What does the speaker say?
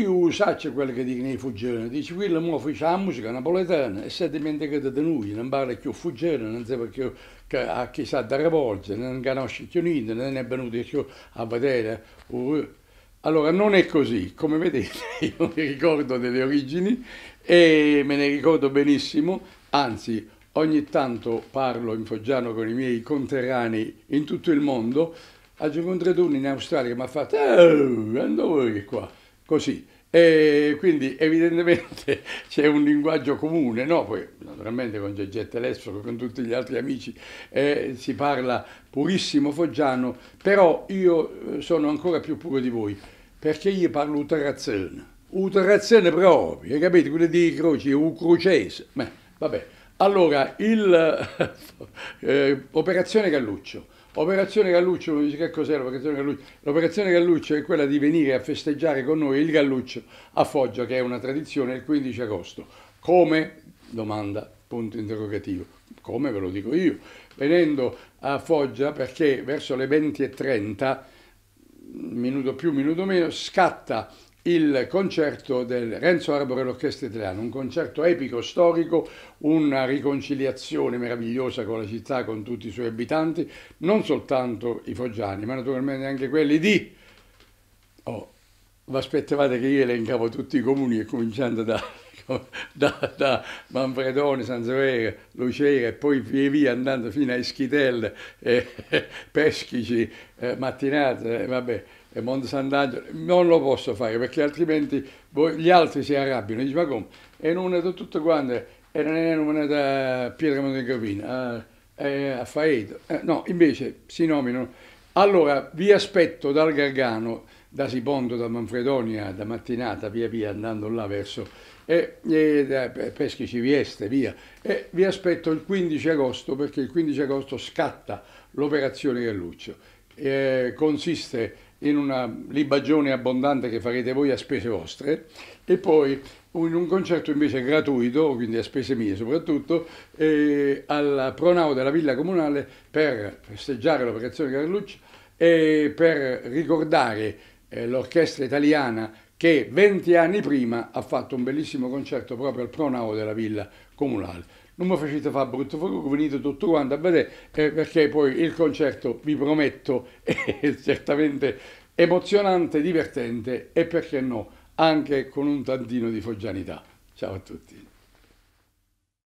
io saccio quello che dicono i fuggeri, dice quello mo faccia la musica napoletana e si è dimenticato di noi, non parla più fuggeri, non sa perché a chi sa da rivolgere, non conosce più niente, non è venuto più a vedere. Uh, allora non è così, come vedete io mi ricordo delle origini e me ne ricordo benissimo, anzi ogni tanto parlo in foggiano con i miei conterranei in tutto il mondo, a incontrato uno in Australia che mi ha fatto, eh, andiamo qua così. E quindi evidentemente c'è un linguaggio comune, no? Poi naturalmente con Gegette Lesso, con tutti gli altri amici, eh, si parla purissimo foggiano, però io eh, sono ancora più puro di voi, perché io parlo uterazzene, uterazzene proprio, hai capito? Quello di Croce, un crocese, beh, vabbè. Allora, il, eh, Operazione Galluccio. Operazione Galluccio, mi dice che cos'è l'Operazione Galluccio? L'Operazione Galluccio è quella di venire a festeggiare con noi il Galluccio a Foggia, che è una tradizione, il 15 agosto. Come? Domanda, punto interrogativo. Come ve lo dico io? Venendo a Foggia perché verso le 20.30, minuto più, minuto meno, scatta il concerto del Renzo Arbore e l'Orchestra Italiana, un concerto epico, storico, una riconciliazione meravigliosa con la città, con tutti i suoi abitanti, non soltanto i foggiani, ma naturalmente anche quelli di... Oh, vi aspettavate che io elencavo tutti i comuni e cominciando da, Ecco, da, da Manfredone, Sanzovera, Lucera e poi via via andando fino a Ischitelle, eh, Peschici, eh, Mattinata, eh, vabbè, e Monte Sant'Angelo, non lo posso fare perché altrimenti voi, gli altri si arrabbiano, dice ma come? E non è tutto quanto, e non è una da Pietra Montegrapina, a, eh, eh, a Faedo, eh, no, invece si nominano. Allora, vi aspetto dal Gargano da Sipondo, da Manfredonia, da Mattinata, via via andando là verso e, e da Peschi Civieste, via. E vi aspetto il 15 agosto perché il 15 agosto scatta l'operazione Galluccio. Eh, consiste in una libagione abbondante che farete voi a spese vostre e poi in un concerto invece gratuito, quindi a spese mie soprattutto, eh, al Pronao della Villa Comunale per festeggiare l'operazione Carlucci e per ricordare eh, l'orchestra italiana che 20 anni prima ha fatto un bellissimo concerto proprio al Pronao della Villa Comunale. Non mi facete fare brutto fuoco, venite tutto quanto a vedere eh, perché poi il concerto, vi prometto, è certamente emozionante, divertente e perché no, anche con un tantino di foggianità. Ciao a tutti.